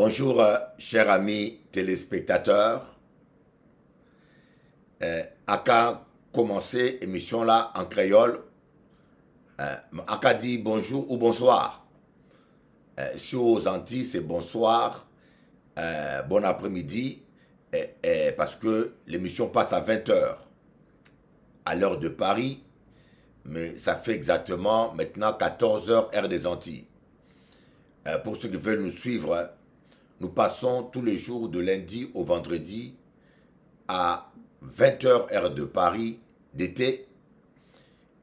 Bonjour, euh, chers amis téléspectateurs. Euh, Aka commencer émission là en créole. Euh, Aka dit bonjour ou bonsoir. Euh, sur aux Antilles, c'est bonsoir, euh, bon après-midi, parce que l'émission passe à 20h, à l'heure de Paris, mais ça fait exactement maintenant 14h, heure des Antilles. Euh, pour ceux qui veulent nous suivre, nous passons tous les jours de lundi au vendredi à 20h heure de Paris d'été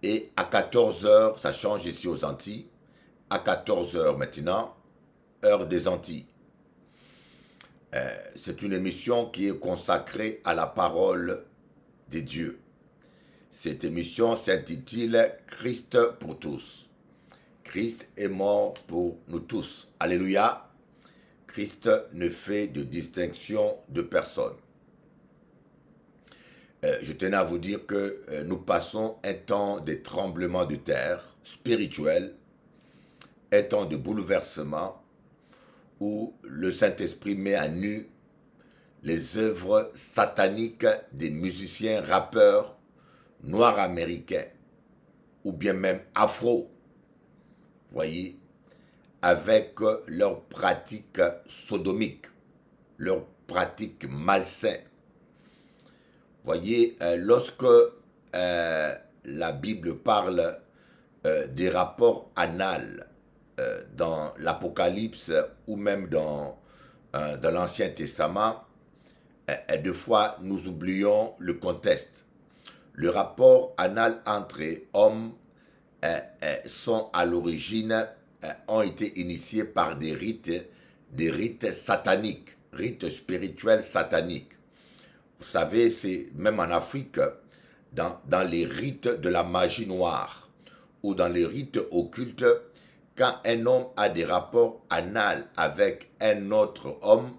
et à 14h, ça change ici aux Antilles, à 14h maintenant, heure des Antilles. Euh, c'est une émission qui est consacrée à la parole des dieux. Cette émission s'intitule Christ pour tous. Christ est mort pour nous tous. Alléluia. Christ ne fait de distinction de personne. Euh, je tenais à vous dire que euh, nous passons un temps de tremblements de terre spirituel, un temps de bouleversement où le Saint-Esprit met à nu les œuvres sataniques des musiciens, rappeurs, noirs américains ou bien même afro. Voyez, avec leurs pratiques sodomiques, leurs pratiques malsaines. Voyez, euh, lorsque euh, la Bible parle euh, des rapports anal dans l'Apocalypse ou même dans, dans l'Ancien Testament, deux fois nous oublions le contexte. Le rapport anal entre hommes sont à l'origine euh, ont été initiés par des rites, des rites sataniques, rites spirituels sataniques. Vous savez, c'est même en Afrique, dans, les rites de la magie noire ou dans les rites occultes, quand un homme a des rapports anal avec un autre homme,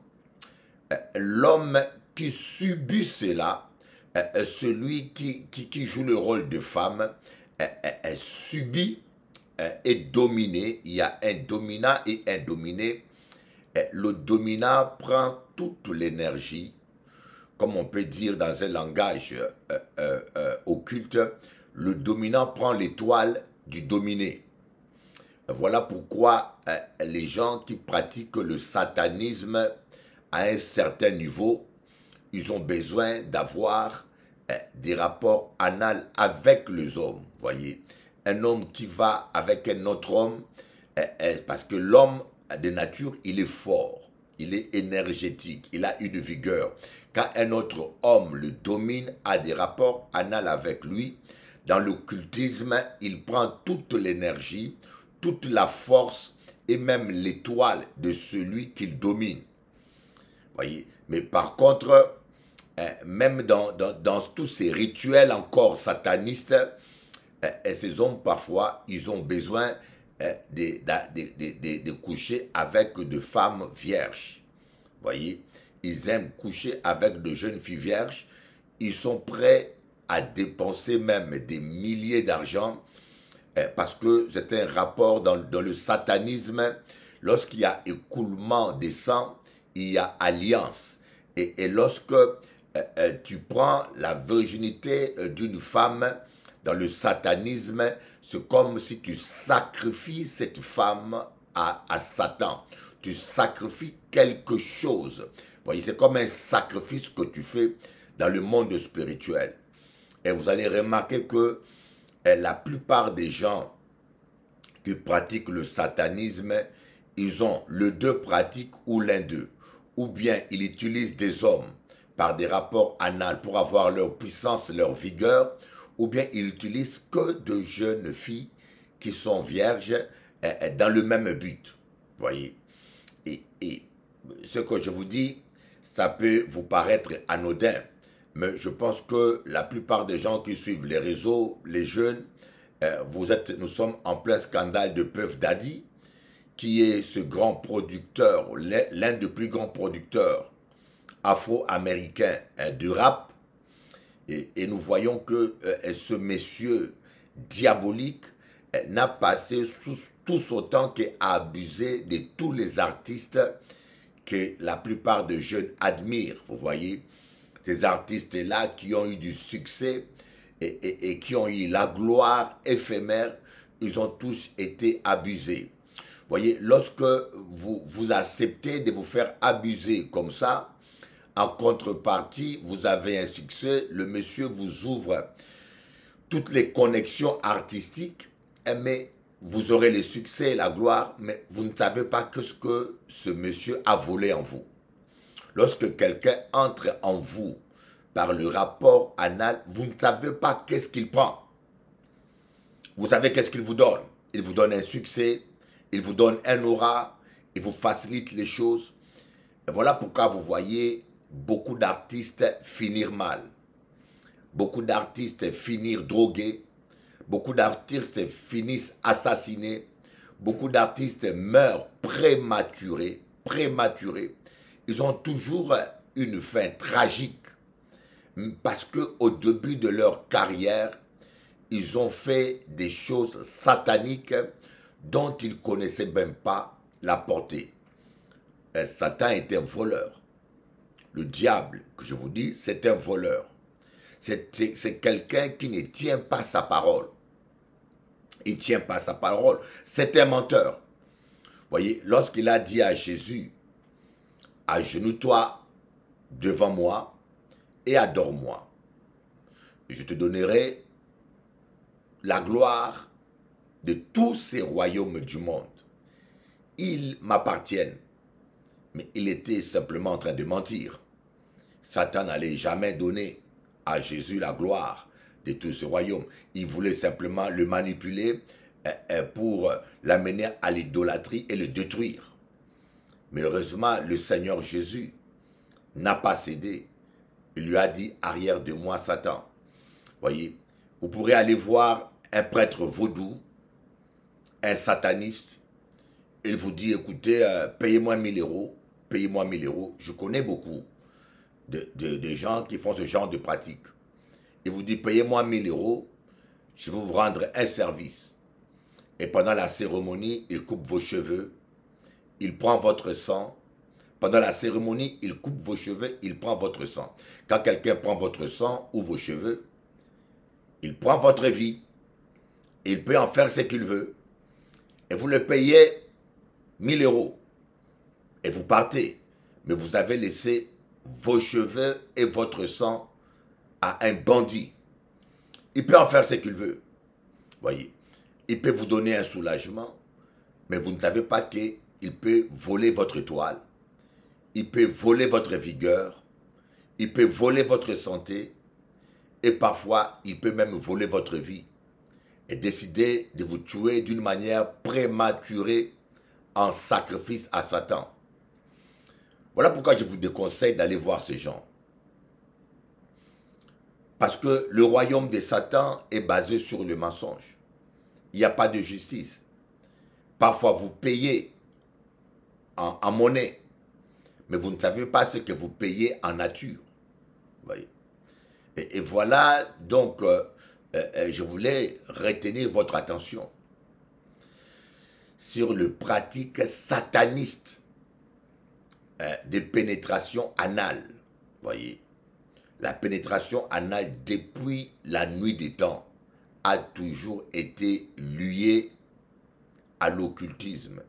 euh, l'homme qui subit cela, euh, celui qui, qui, qui, joue le rôle de femme, subit euh, est dominé, il y a un dominant et un dominé. Euh, le dominant prend toute l'énergie, comme on peut dire dans un langage euh, occulte, le dominant prend l'étoile du dominé. Voilà pourquoi les gens qui pratiquent le satanisme à un certain niveau, ils ont besoin d'avoir des rapports anal avec les hommes, voyez un homme qui va avec un autre homme, eh, eh, parce que l'homme de nature, il est fort, il est énergétique, il a une vigueur. Quand un autre homme le domine, a des rapports anal avec lui, dans l'occultisme, il prend toute l'énergie, toute la force et même l'étoile de celui qu'il domine. Voyez Mais par contre, eh, même dans, dans tous ces rituels encore satanistes, et eh, eh, ces hommes, parfois, ils ont besoin eh, de, de, coucher avec des femmes vierges. voyez Ils aiment coucher avec de jeunes filles vierges. Ils sont prêts à dépenser même des milliers d'argent parce que c'est un rapport dans, le satanisme. Lorsqu'il y a écoulement des sangs, il y a alliance. Et, et lorsque tu prends la virginité euh, d'une femme, dans le satanisme, c'est comme si tu sacrifies cette femme à, Satan. Tu sacrifies quelque chose. voyez, c'est comme un sacrifice que tu fais dans le monde spirituel. Et vous allez remarquer que eh, la plupart des gens qui pratiquent le satanisme, ils ont le deux pratiques ou l'un d'eux. Ou bien ils utilisent des hommes par des rapports anal pour avoir leur puissance, leur vigueur, ou bien il utilise que de jeunes filles qui sont vierges euh, euh, dans le même but. Voyez. Et, ce que je vous dis, ça peut vous paraître anodin, mais je pense que la plupart des gens qui suivent les réseaux, les jeunes, euh, vous êtes, nous sommes en plein scandale de Peuf Daddy, qui est ce grand producteur, l'un des plus grands producteurs afro-américains hein, du rap, et, nous voyons que euh, ce monsieur diabolique euh, n'a passé sous, tout autant qu'à abuser de tous les artistes que la plupart des jeunes admirent. Vous voyez, ces artistes-là qui ont eu du succès et, qui ont eu la gloire éphémère, ils ont tous été abusés Vous voyez, lorsque vous acceptez de vous faire abuser comme ça, en contrepartie, vous avez un succès, le monsieur vous ouvre toutes les connexions artistiques, eh, mais vous aurez le succès et la gloire, mais vous ne savez pas que ce que ce monsieur a volé en vous. Lorsque quelqu'un entre en vous par le rapport anal, vous ne savez pas qu'est-ce qu'il prend. Vous savez qu'est-ce qu'il vous donne. Il vous donne un succès, il vous donne un aura, il vous facilite les choses. Et voilà pourquoi vous voyez beaucoup d'artistes finir mal, beaucoup d'artistes finir drogués, beaucoup d'artistes finissent assassinés, beaucoup d'artistes meurent prématurés, prématurés. Ils ont toujours une fin tragique parce que au début de leur carrière, ils ont fait des choses sataniques dont ils connaissaient même pas la portée. Euh, Satan était un voleur. Le diable, que je vous dis, c'est un voleur. C'est quelqu'un qui ne tient pas sa parole. Il ne tient pas sa parole. C'est un menteur. Voyez, lorsqu'il a dit à Jésus, Agenouille-toi devant moi et adore-moi. Je te donnerai la gloire de tous ces royaumes du monde. Ils m'appartiennent. Mais il était simplement en train de mentir. Satan n'allait jamais donner à Jésus la gloire de tout ce royaume. Il voulait simplement le manipuler euh, euh, pour l'amener à l'idolâtrie et le détruire. Mais heureusement, le Seigneur Jésus n'a pas cédé. Il lui a dit, arrière de moi, Satan. Voyez, vous pourrez aller voir un prêtre vaudou, un sataniste. Il vous dit, écoutez, euh, payez-moi 1000 euros, payez-moi 1000 euros. Je connais beaucoup de, gens qui font ce genre de pratique. Il vous dit, payez-moi 1000 euros, je vais vous rendre un service. Et pendant la cérémonie, il coupe vos cheveux, il prend votre sang. Pendant la cérémonie, il coupe vos cheveux, il prend votre sang. Quand quelqu'un prend votre sang ou vos cheveux, il prend votre vie. Il peut en faire ce qu'il veut. Et vous le payez 1000 euros. Et vous partez. Mais vous avez laissé vos cheveux et votre sang à un bandit. Il peut en faire ce qu'il veut. Voyez, il peut vous donner un soulagement, mais vous ne savez pas qu'il peut voler votre étoile. il peut voler votre vigueur, il peut voler votre santé, et parfois il peut même voler votre vie et décider de vous tuer d'une manière prématurée en sacrifice à Satan. Voilà pourquoi je vous déconseille d'aller voir ces gens. Parce que le royaume de Satan est basé sur le mensonge. Il n'y a pas de justice. Parfois, vous payez en, monnaie, mais vous ne savez pas ce que vous payez en nature. Voyez. Et, voilà, donc, euh, euh, euh, je voulais retenir votre attention sur le pratique sataniste euh, des pénétrations anales, Voyez, la pénétration anale depuis la nuit des temps a toujours été liée à l'occultisme.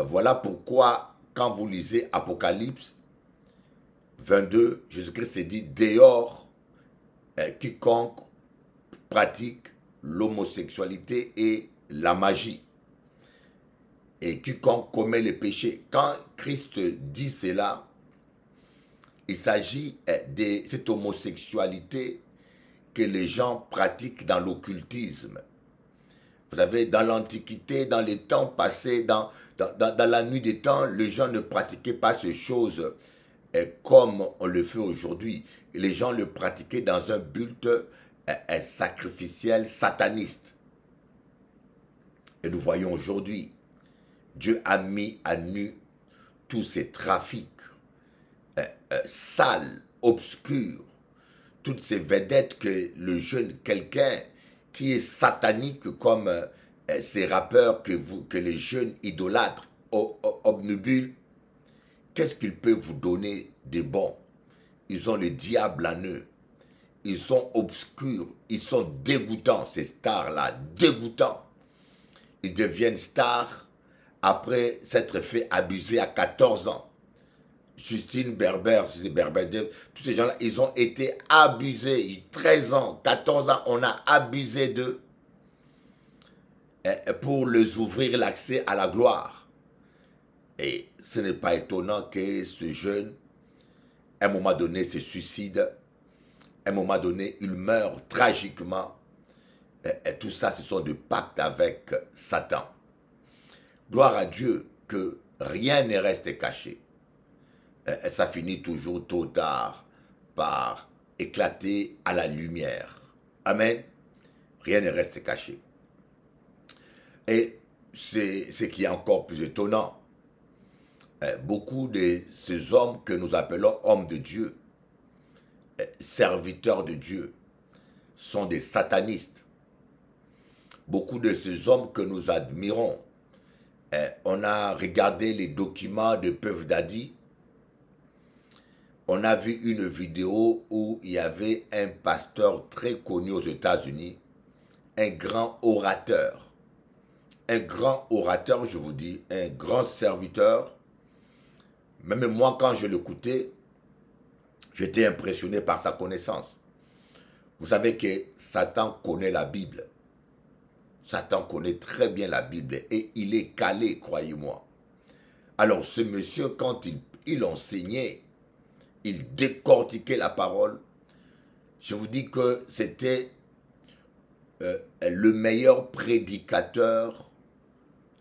Voilà pourquoi quand vous lisez Apocalypse 22, Jésus-Christ s'est dit dehors euh, quiconque pratique l'homosexualité et la magie et quiconque commet le péché. Quand Christ dit cela, il s'agit eh, de cette homosexualité que les gens pratiquent dans l'occultisme. Vous savez, dans l'Antiquité, dans les temps passés, dans, dans, dans, la nuit des temps, les gens ne pratiquaient pas ces choses eh, comme on le fait aujourd'hui. Les gens le pratiquaient dans un but eh, sacrificiel sataniste. Et nous voyons aujourd'hui Dieu a mis à nu tous ces trafics euh, euh, sales, obscurs, toutes ces vedettes que le jeune quelqu'un qui est satanique comme euh, ces rappeurs que, que les jeunes idolâtres obnubulent, qu'est-ce qu'ils peuvent vous donner de bon Ils ont le diable à eux. Ils sont obscurs, ils sont dégoûtants, ces stars-là, dégoûtants. Ils deviennent stars après s'être fait abuser à 14 ans. Justine Berber, tous ces gens-là, ils ont été abusés. 13 ans, 14 ans, on a abusé d'eux eh, pour les ouvrir l'accès à la gloire. Et ce n'est pas étonnant que ce jeune, à un moment donné, se suicide. À un moment donné, il meurt tragiquement. Et, tout ça, ce sont des pactes avec Satan. Gloire à Dieu que rien ne reste caché. Euh, ça finit toujours tôt ou tard par éclater à la lumière. Amen. Rien ne reste caché. Et c'est ce qui est encore plus étonnant. Euh, beaucoup de ces hommes que nous appelons hommes de Dieu, euh, serviteurs de Dieu, sont des satanistes. Beaucoup de ces hommes que nous admirons, eh, on a regardé les documents de Peuve Dadi. On a vu une vidéo où il y avait un pasteur très connu aux États-Unis, un grand orateur. Un grand orateur, je vous dis, un grand serviteur. Même moi, quand je l'écoutais, j'étais impressionné par sa connaissance. Vous savez que Satan connaît la Bible. Satan connaît très bien la Bible et il est calé, croyez-moi. Alors ce monsieur, quand il, enseignait, il décortiquait la parole, je vous dis que c'était euh, le meilleur prédicateur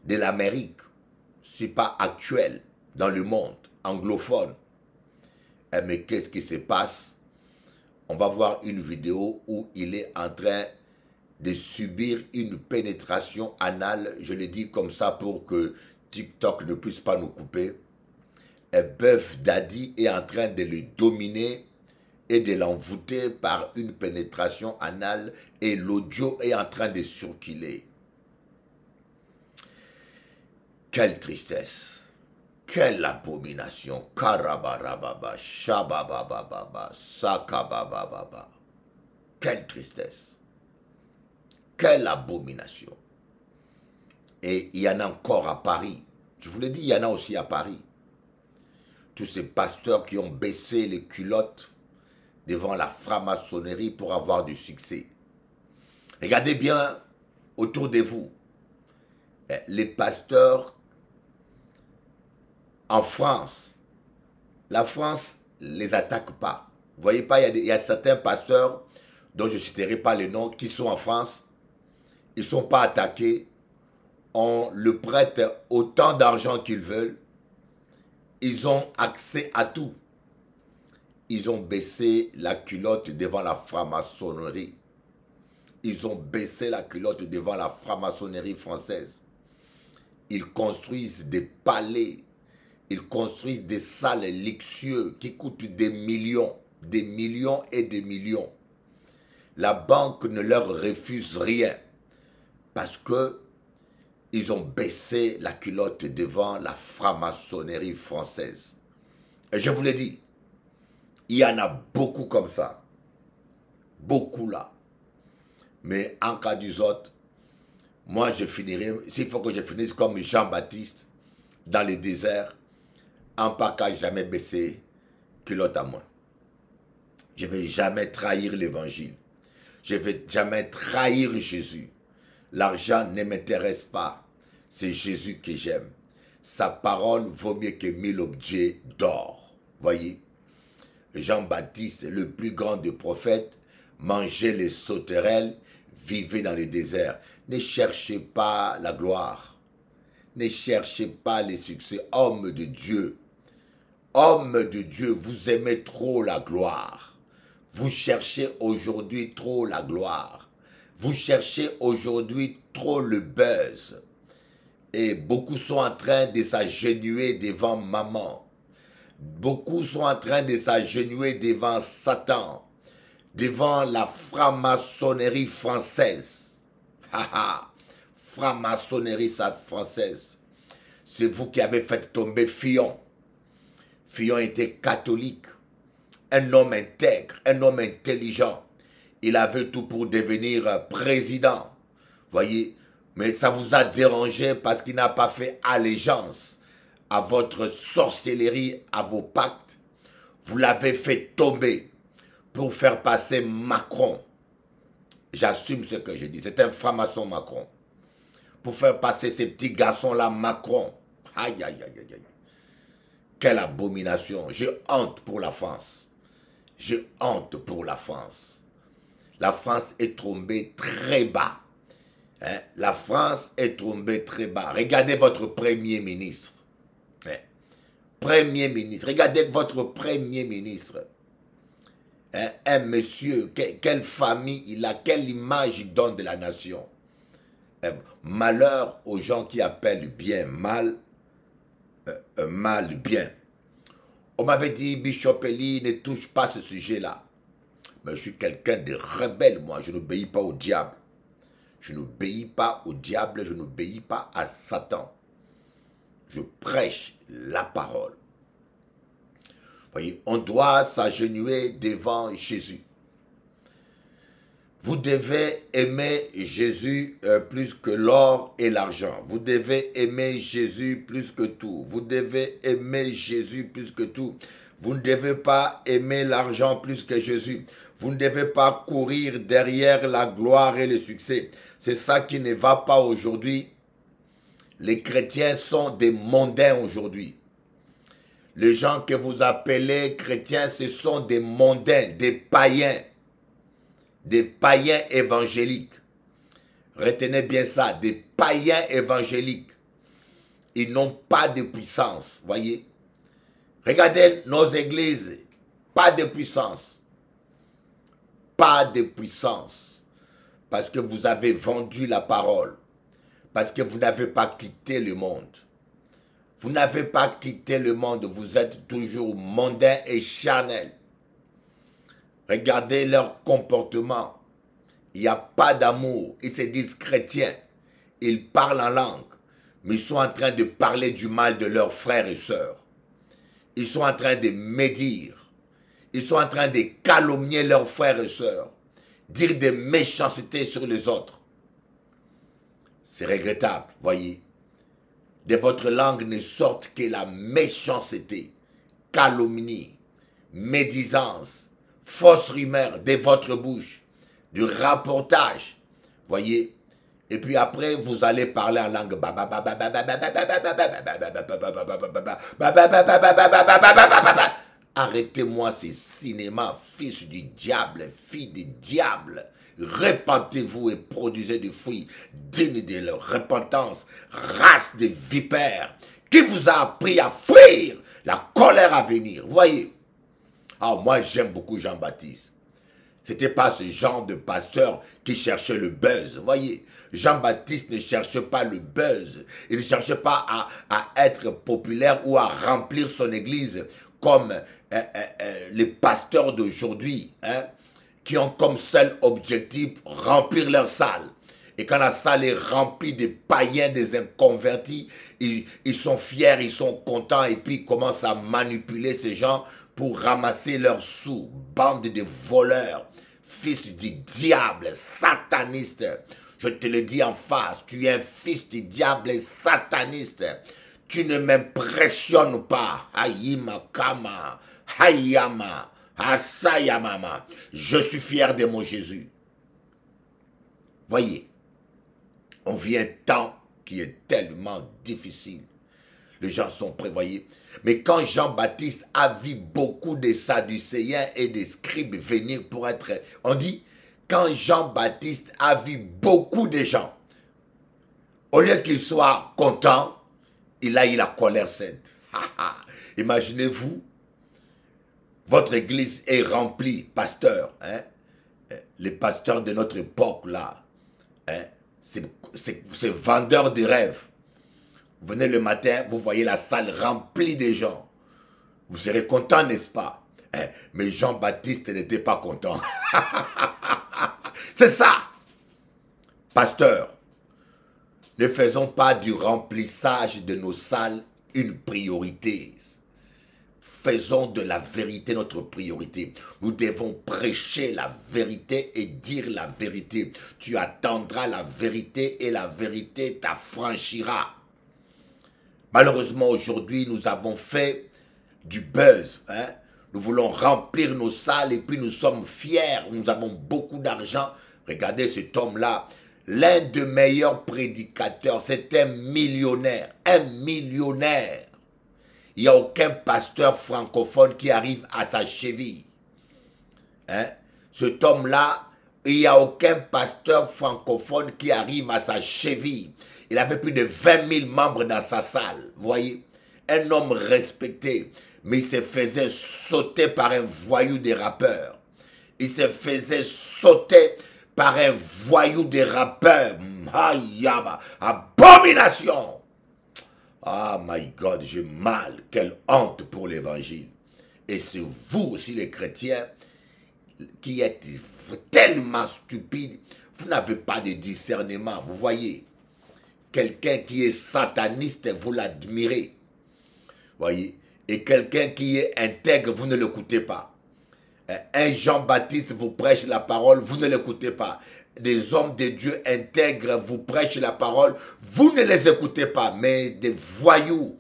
de l'Amérique, si pas actuel, dans le monde anglophone. Eh, mais qu'est-ce qui se passe On va voir une vidéo où il est en train de subir une pénétration anale, je le dis comme ça pour que TikTok ne puisse pas nous couper, et Bœuf Daddy est en train de le dominer et de l'envoûter par une pénétration anale et l'audio est en train de circuler. Quelle tristesse, quelle abomination, Quelle tristesse. Quelle abomination. Et il y en a encore à Paris. Je vous l'ai dit, il y en a aussi à Paris. Tous ces pasteurs qui ont baissé les culottes devant la franc-maçonnerie pour avoir du succès. Regardez bien autour de vous. Eh, les pasteurs en France, la France les attaque pas. Vous voyez pas, il y, y, a certains pasteurs dont je ne citerai pas les noms qui sont en France ils ne sont pas attaqués, on le prête autant d'argent qu'ils veulent, ils ont accès à tout. Ils ont baissé la culotte devant la franc-maçonnerie. Ils ont baissé la culotte devant la franc-maçonnerie française. Ils construisent des palais. Ils construisent des salles luxueuses qui coûtent des millions, des millions et des millions. La banque ne leur refuse rien parce que ils ont baissé la culotte devant la franc-maçonnerie française. Et je vous l'ai dit, il y en a beaucoup comme ça. Beaucoup là. Mais en cas du moi je finirai, s'il faut que je finisse comme Jean-Baptiste dans le désert, en qu'à jamais baisser, culotte à moi. Je ne vais jamais trahir l'évangile. Je ne vais jamais trahir Jésus. L'argent ne m'intéresse pas. C'est Jésus que j'aime. Sa parole vaut mieux que mille objets d'or. Voyez, Jean-Baptiste, le plus grand des prophètes, mangeait les sauterelles, vivait dans les déserts. Ne cherchez pas la gloire. Ne cherchez pas les succès. Homme de Dieu, homme de Dieu, vous aimez trop la gloire. Vous cherchez aujourd'hui trop la gloire. Vous cherchez aujourd'hui trop le buzz. Et beaucoup sont en train de s'agenouiller devant maman. Beaucoup sont en train de s'agenouiller devant Satan, devant la franc-maçonnerie française. ha! franc-maçonnerie française. C'est vous qui avez fait tomber Fillon. Fillon était catholique, un homme intègre, un homme intelligent. Il avait tout pour devenir euh, président. Voyez, mais ça vous a dérangé parce qu'il n'a pas fait allégeance à votre sorcellerie, à vos pactes. Vous l'avez fait tomber pour faire passer Macron. J'assume ce que je dis. C'est un franc-maçon Macron. Pour faire passer ces petits garçons-là Macron. Aïe, aïe, aïe, aïe. Quelle abomination. J'ai honte pour la France. J'ai honte pour la France la France est tombée très bas. Hein? La France est tombée très bas. Regardez votre Premier ministre. Hein? Premier ministre. Regardez votre Premier ministre. Hein? Un monsieur, quelle famille il a, quelle image il donne de la nation. Malheur aux gens qui appellent bien mal, euh, euh, mal bien. On m'avait dit, Bishop ne touche pas ce sujet-là. Mais je suis quelqu'un de rebelle, moi. Je n'obéis pas au diable. Je n'obéis pas au diable, je n'obéis pas à Satan. Je prêche la parole. Vous voyez, on doit s'agenouiller devant Jésus. Vous devez aimer Jésus euh, plus que l'or et l'argent. Vous devez aimer Jésus plus que tout. Vous devez aimer Jésus plus que tout. Vous ne devez pas aimer l'argent plus que Jésus. Vous ne devez pas courir derrière la gloire et le succès. C'est ça qui ne va pas aujourd'hui. Les chrétiens sont des mondains aujourd'hui. Les gens que vous appelez chrétiens, ce sont des mondains, des païens, des païens évangéliques. Retenez bien ça, des païens évangéliques. Ils n'ont pas de puissance, voyez. Regardez nos églises, pas de puissance pas de puissance parce que vous avez vendu la parole, parce que vous n'avez pas quitté le monde. Vous n'avez pas quitté le monde, vous êtes toujours mondain et charnel. Regardez leur comportement. Il n'y a pas d'amour. Ils se disent chrétiens. Ils parlent en langue. Mais ils sont en train de parler du mal de leurs frères et sœurs. Ils sont en train de médire. Ils sont en train de calomnier leurs frères et sœurs, dire des méchancetés sur les autres. C'est regrettable, voyez. De votre langue ne sorte que la méchanceté, calomnie, médisance, fausse rumeur de votre bouche, du rapportage, voyez. Et puis après, vous allez parler en langue. Arrêtez-moi ces cinémas, fils du diable, fille du diable. Répentez-vous et produisez des fruits dignes de leur repentance, race de vipères. Qui vous a appris à fuir la colère à venir Voyez. Ah, moi j'aime beaucoup Jean-Baptiste. C'était pas ce genre de pasteur qui cherchait le buzz. Voyez, Jean-Baptiste ne cherchait pas le buzz. Il ne cherchait pas à, à, être populaire ou à remplir son église comme euh, euh, euh, les pasteurs d'aujourd'hui, hein, qui ont comme seul objectif remplir leur salle. Et quand la salle est remplie des païens, des inconvertis, ils, ils, sont fiers, ils sont contents et puis ils commencent à manipuler ces gens pour ramasser leurs sous. Bande de voleurs, fils du diable, sataniste. Je te le dis en face, tu es un fils du diable sataniste tu ne m'impressionnes pas. Aïma Kama, Hayama, Asayamama. Je suis fier de mon Jésus. Voyez, on vit un temps qui est tellement difficile. Les gens sont prévoyés. Mais quand Jean-Baptiste a vu beaucoup de Sadducéens et des scribes venir pour être... On dit, quand Jean-Baptiste a vu beaucoup de gens, au lieu qu'ils soient contents, il a eu la colère sainte. Imaginez-vous, votre église est remplie, pasteur, hein. eh, les pasteurs de notre époque là, hein. c'est ces de rêves. Vous venez le matin, vous voyez la salle remplie de gens. Vous serez content, n'est-ce pas eh, Mais Jean-Baptiste n'était pas content. C'est ça, pasteur. Ne faisons pas du remplissage de nos salles une priorité. Faisons de la vérité notre priorité. Nous devons prêcher la vérité et dire la vérité. Tu attendras la vérité et la vérité t'affranchira. Malheureusement, aujourd'hui, nous avons fait du buzz. Hein. Nous voulons remplir nos salles et puis nous sommes fiers. Nous avons beaucoup d'argent. Regardez cet homme-là l'un des meilleurs prédicateurs, c'est un millionnaire, un millionnaire. Il n'y a aucun pasteur francophone qui arrive à sa cheville. Hein? Cet homme-là, il n'y a aucun pasteur francophone qui arrive à sa cheville. Il avait plus de 20 000 membres dans sa salle, voyez. Un homme respecté, mais il se faisait sauter par un voyou des rappeurs. Il se faisait sauter par un voyou des rappeur, abomination. Ah, my God, j'ai mal. Quelle honte pour l'évangile. Et c'est vous aussi, les chrétiens, qui êtes tellement stupides, vous n'avez pas de discernement. Vous voyez, quelqu'un qui est sataniste, vous l'admirez. Voyez, et quelqu'un qui est intègre, vous ne l'écoutez pas. Euh, un Jean-Baptiste vous prêche la parole, vous ne l'écoutez pas. Des hommes de Dieu intègres vous prêchent la parole, vous ne les écoutez pas. Mais des voyous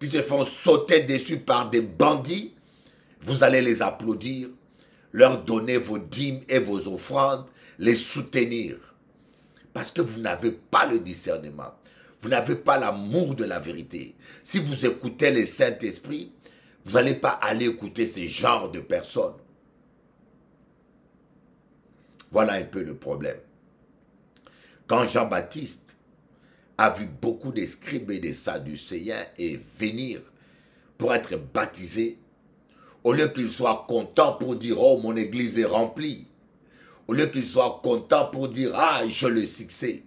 qui se font sauter dessus par des bandits, vous allez les applaudir, leur donner vos dîmes et vos offrandes, les soutenir. Parce que vous n'avez pas le discernement. Vous n'avez pas l'amour de la vérité. Si vous écoutez le Saint-Esprit, vous n'allez pas aller écouter ce genre de personnes. Voilà un peu le problème. Quand Jean-Baptiste a vu beaucoup des scribes et des sadducéens et venir pour être baptisé, au lieu qu'ils soient contents pour dire Oh, mon église est remplie, au lieu qu'ils soient contents pour dire Ah, je le succès,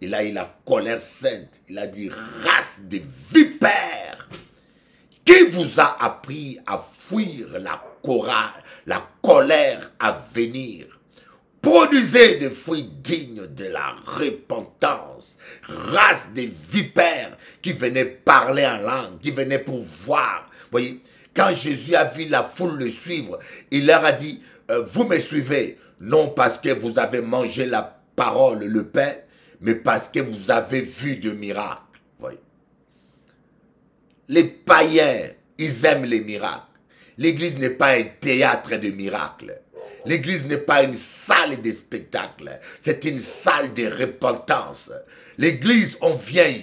il a eu la colère sainte, il a dit Race de vipères, qui vous a appris à fuir la, la colère à venir Produisez des fruits dignes de la repentance, race des vipères qui venaient parler en langue, qui venaient pour voir. voyez, quand Jésus a vu la foule le suivre, il leur a dit, euh, vous me suivez, non parce que vous avez mangé la parole, le pain, mais parce que vous avez vu de miracles. voyez. Les païens, ils aiment les miracles. L'église n'est pas un théâtre de miracles. L'église n'est pas une salle de spectacle, c'est une salle de repentance. L'église, on vient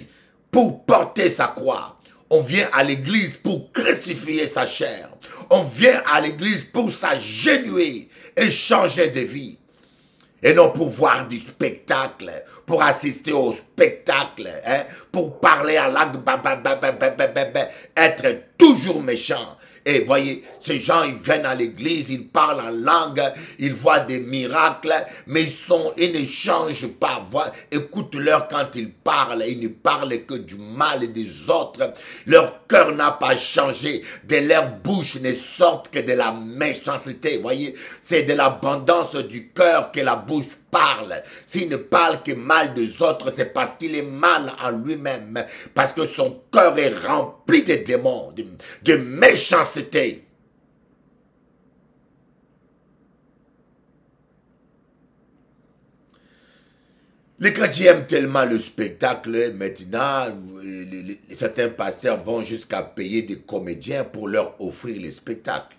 pour porter sa croix. On vient à l'église pour crucifier sa chair. On vient à l'église pour s'agenouiller et changer de vie. Et non pour voir du spectacle, pour assister au spectacle, hein, pour parler à l'acte, être toujours méchant, et voyez, ces gens, ils viennent à l'église, ils parlent en langue, ils voient des miracles, mais ils, sont, ne changent pas. Écoute-leur quand ils parlent, ils ne parlent que du mal des autres. Leur cœur n'a pas changé, de leur bouche ne sortent que de la méchanceté. Voyez, c'est de l'abondance du cœur que la bouche parle. S'il ne parle que mal des autres, c'est parce qu'il est mal en lui-même, parce que son cœur est rempli de démons, de, méchanceté. Les chrétiens aiment tellement le spectacle, hein, maintenant, certains pasteurs vont jusqu'à payer des comédiens pour leur offrir le spectacle.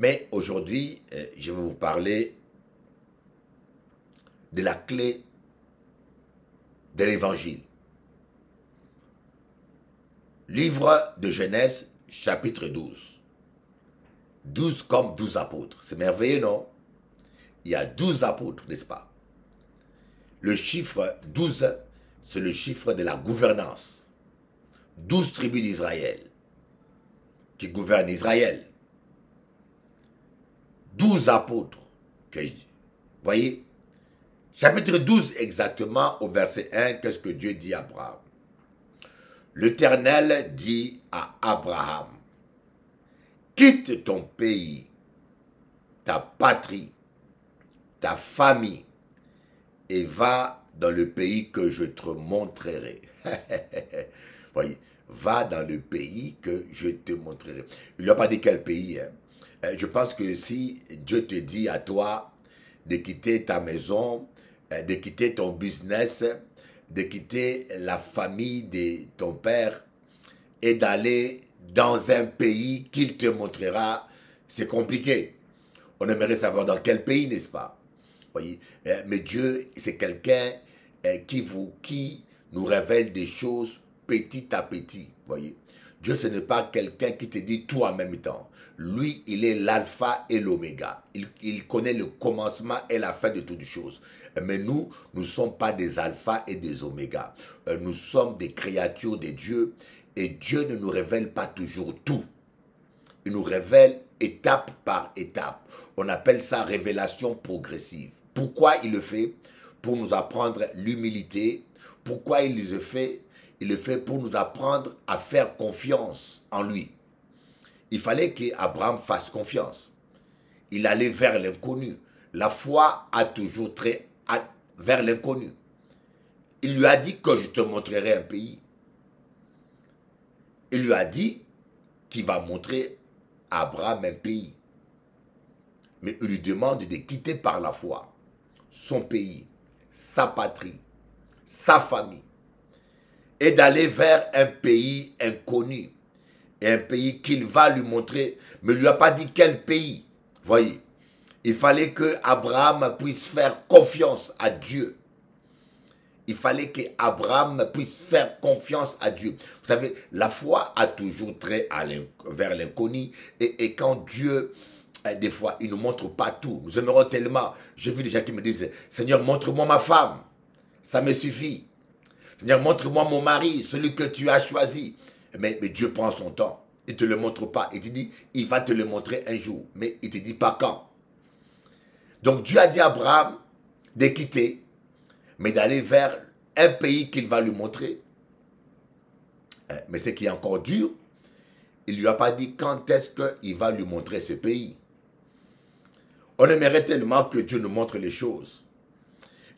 Mais aujourd'hui, euh, je vais vous parler de la clé de l'évangile. Livre de Genèse, chapitre 12. 12 comme 12 apôtres. C'est merveilleux, non Il y a 12 apôtres, n'est-ce pas Le chiffre 12, c'est le chiffre de la gouvernance. 12 tribus d'Israël qui gouvernent Israël. 12 apôtres. Que voyez Chapitre 12 exactement au verset 1, qu'est-ce que Dieu dit à Abraham L'Éternel dit à Abraham, quitte ton pays, ta patrie, ta famille, et va dans le pays que je te montrerai. Voyez, va dans le pays que je te montrerai. Il n'a pas dit quel pays. Hein. Euh, je pense que si Dieu te dit à toi de quitter ta maison, euh, de quitter ton business, de quitter la famille de ton père et d'aller dans un pays qu'il te montrera, c'est compliqué. On aimerait savoir dans quel pays, n'est-ce pas Voyez euh, Mais Dieu, c'est quelqu'un qui, vous, qui nous révèle des choses petit à petit. Voyez Dieu, ce n'est pas quelqu'un qui te dit tout en même temps. Lui, il est l'alpha et l'oméga. Il, connaît le commencement et la fin de toutes choses. Mais nous, nous ne sommes pas des alphas et des oméga euh, Nous sommes des créatures de Dieu et Dieu ne nous révèle pas toujours tout. Il nous révèle étape par étape. On appelle ça révélation progressive. Pourquoi il le fait Pour nous apprendre l'humilité. Pourquoi il le fait Il le fait pour nous apprendre à faire confiance en lui il fallait qu'Abraham fasse confiance. Il allait vers l'inconnu. La foi a toujours trait vers l'inconnu. Il lui a dit que je te montrerai un pays. Il lui a dit qu'il va montrer à Abraham un pays. Mais il lui demande de quitter par la foi son pays, sa patrie, sa famille, et d'aller vers un pays inconnu et un pays qu'il va lui montrer, mais lui a pas dit quel pays. Voyez, il fallait que Abraham puisse faire confiance à Dieu. Il fallait que Abraham puisse faire confiance à Dieu. Vous savez, la foi a toujours trait vers l'inconnu et, quand Dieu eh, des fois, il ne nous montre pas tout. Nous aimerons tellement. J'ai vu des gens qui me disent, Seigneur, montre-moi ma femme. Ça me suffit. Seigneur, montre-moi mon mari, celui que tu as choisi. Mais, Dieu prend son temps. Il ne te le montre pas. Il te dit, il va te le montrer un jour. Mais il ne te dit pas quand. Donc Dieu a dit à Abraham de quitter, mais d'aller vers un pays qu'il va lui montrer. Euh, mais ce qui est encore dur, il ne lui a pas dit quand est-ce qu'il va lui montrer ce pays. On aimerait tellement que Dieu nous montre les choses.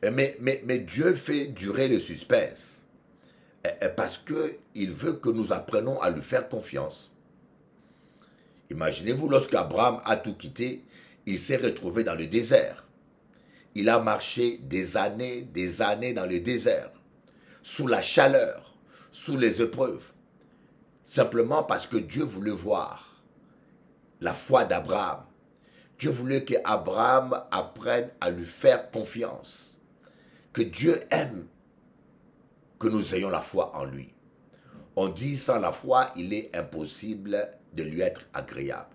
Euh, mais, mais, mais Dieu fait durer le suspense. Eh, eh, parce qu'il veut que nous apprenions à lui faire confiance. Imaginez-vous, lorsque Abraham a tout quitté, il s'est retrouvé dans le désert. Il a marché des années, des années dans le désert, sous la chaleur, sous les épreuves, simplement parce que Dieu voulait voir la foi d'Abraham. Dieu voulait que Abraham apprenne à lui faire confiance, que Dieu aime que nous ayons la foi en lui. On dit sans la foi, il est impossible de lui être agréable.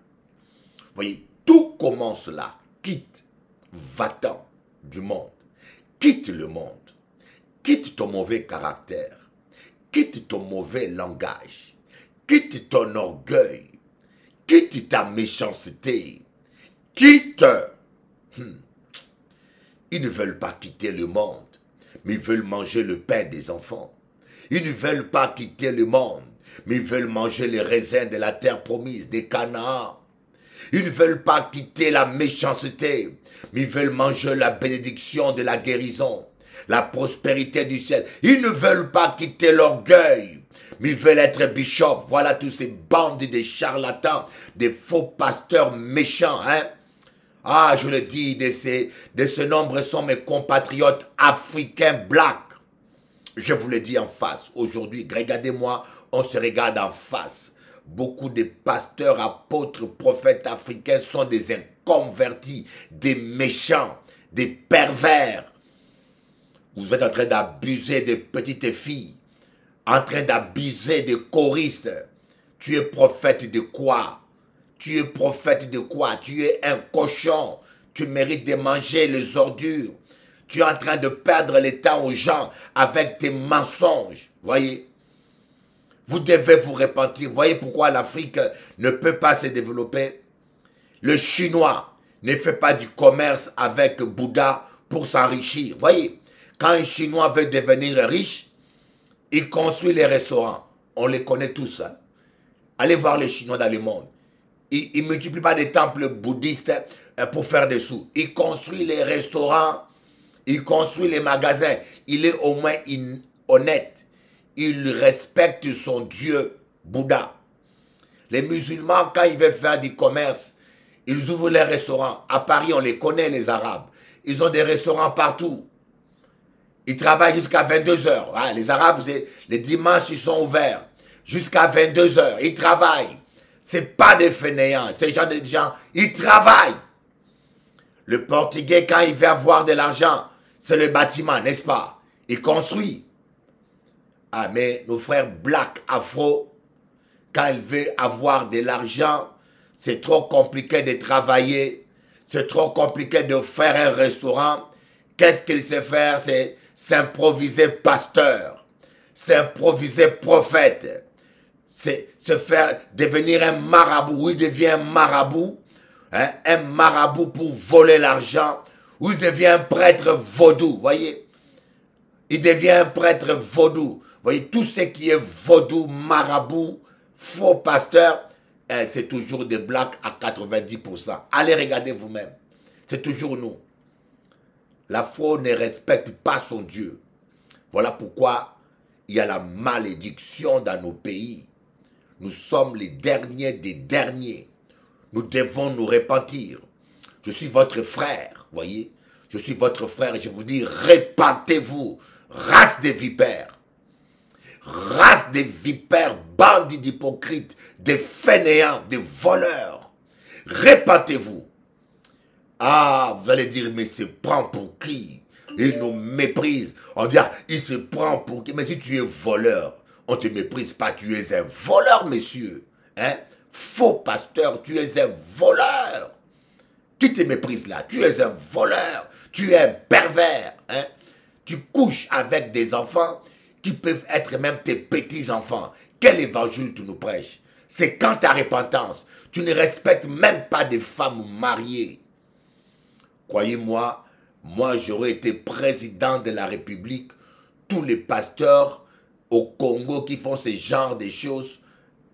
voyez, tout commence là. Quitte, va-t'en du monde. Quitte le monde. Quitte ton mauvais caractère. Quitte ton mauvais langage. Quitte ton orgueil. Quitte ta méchanceté. Quitte. Hmm, ils ne veulent pas quitter le monde mais ils veulent manger le pain des enfants. Ils ne veulent pas quitter le monde, mais ils veulent manger les raisins de la terre promise, des canards, Ils ne veulent pas quitter la méchanceté, mais ils veulent manger la bénédiction de la guérison, la prospérité du ciel. Ils ne veulent pas quitter l'orgueil, mais ils veulent être bishop. Voilà tous ces bandes de charlatans, des faux pasteurs méchants, hein ah, je le dis, de, de ce nombre sont mes compatriotes africains blacks. Je vous le dis en face. Aujourd'hui, regardez-moi, on se regarde en face. Beaucoup de pasteurs, apôtres, prophètes africains sont des inconvertis, des méchants, des pervers. Vous êtes en train d'abuser des petites filles, en train d'abuser des choristes. Tu es prophète de quoi tu es prophète de quoi Tu es un cochon. Tu mérites de manger les ordures. Tu es en train de perdre le temps aux gens avec tes mensonges. Voyez Vous devez vous repentir. Voyez pourquoi l'Afrique ne peut pas se développer Le Chinois ne fait pas du commerce avec Bouddha pour s'enrichir. Voyez Quand un Chinois veut devenir riche, il construit les restaurants. On les connaît tous. Hein. Allez voir les Chinois dans le monde. Il ne multiplie pas des temples bouddhistes euh, pour faire des sous. Il construit les restaurants, il construit les magasins. Il est au moins honnête. Il respecte son Dieu, Bouddha. Les musulmans, quand ils veulent faire du commerce, ils ouvrent les restaurants. À Paris, on les connaît, les Arabes. Ils ont des restaurants partout. Ils travaillent jusqu'à 22 heures. Ah, les Arabes, les dimanches, ils sont ouverts. Jusqu'à 22h. Ils travaillent c'est pas des fainéants. Ces gens, des gens, ils travaillent. Le portugais, quand il veut avoir de l'argent, c'est le bâtiment, n'est-ce pas Il construit. Ah, mais nos frères Black afro, quand ils veulent avoir de l'argent, c'est trop compliqué de travailler. C'est trop compliqué de faire un restaurant. Qu'est-ce qu'il sait faire C'est s'improviser pasteur, s'improviser prophète, c'est se faire devenir un marabout. Il devient un marabout, hein, un marabout pour voler l'argent, ou il devient un prêtre vaudou, voyez. Il devient un prêtre vaudou. Voyez, tout ce qui est vaudou, marabout, faux pasteur, hein, c'est toujours des blacks à 90%. Allez regardez vous-même. C'est toujours nous. La faux ne respecte pas son Dieu. Voilà pourquoi il y a la malédiction dans nos pays. Nous sommes les derniers des derniers. Nous devons nous repentir. Je suis votre frère, voyez. Je suis votre frère et je vous dis, répentez-vous, race des vipères. Race des vipères, bandits d'hypocrites, des fainéants, des voleurs. Répentez-vous. Ah, vous allez dire, mais se prend pour qui Il nous méprise. On dit, ah, il se prend pour qui Mais si tu es voleur, on te méprise pas, tu es un voleur, messieurs. Hein? Faux pasteur, tu es un voleur. Qui te méprise là Tu es un voleur, tu es un pervers. Hein? Tu couches avec des enfants qui peuvent être même tes petits-enfants. Quel évangile tu nous prêches C'est quand ta repentance, tu ne respectes même pas des femmes mariées. croyez moi, moi j'aurais été président de la République, tous les pasteurs au Congo qui font ce genre de choses,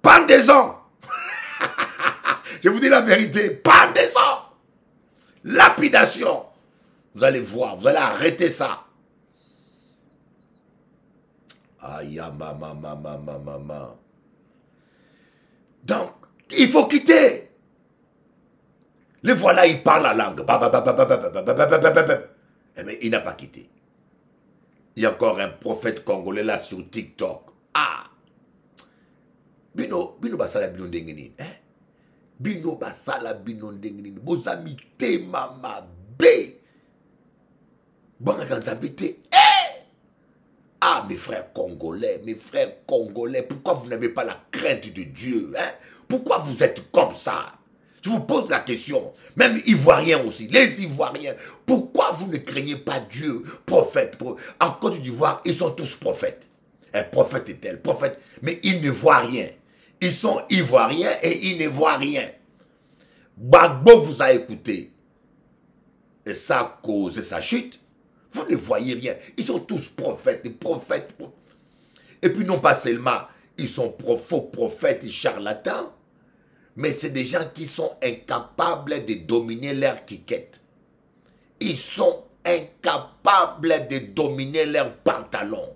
pendez-en Je vous dis la vérité, pendez-en Lapidation Vous allez voir, vous allez arrêter ça. Aïe, maman, maman, maman. Donc, il faut quitter. Les voilà, ils parlent la langue. Mais il n'a pas quitté. Il y a encore un prophète congolais là sur TikTok. Ah! Bino, bino basala bino hein? Bino basala bino Vos Bozami te mama be. Banga kanzambe Eh! Ah, mes frères congolais, mes frères congolais, pourquoi vous n'avez pas la crainte de Dieu? Hein? Pourquoi vous êtes comme ça? Je vous pose la question, même Ivoiriens aussi, les Ivoiriens, pourquoi vous ne craignez pas Dieu, prophète En Côte d'Ivoire, ils sont tous prophètes. Un prophète est tel, prophète, mais ils ne voient rien. Ils sont Ivoiriens et ils ne voient rien. Bagbo vous a écouté. Et ça cause causé sa chute. Vous ne voyez rien. Ils sont tous prophètes, prophètes. prophètes. Et puis non pas seulement, ils sont faux prophètes et charlatans. Mais c'est des gens qui sont incapables de dominer leur quiquette. Ils sont incapables de dominer leur pantalon.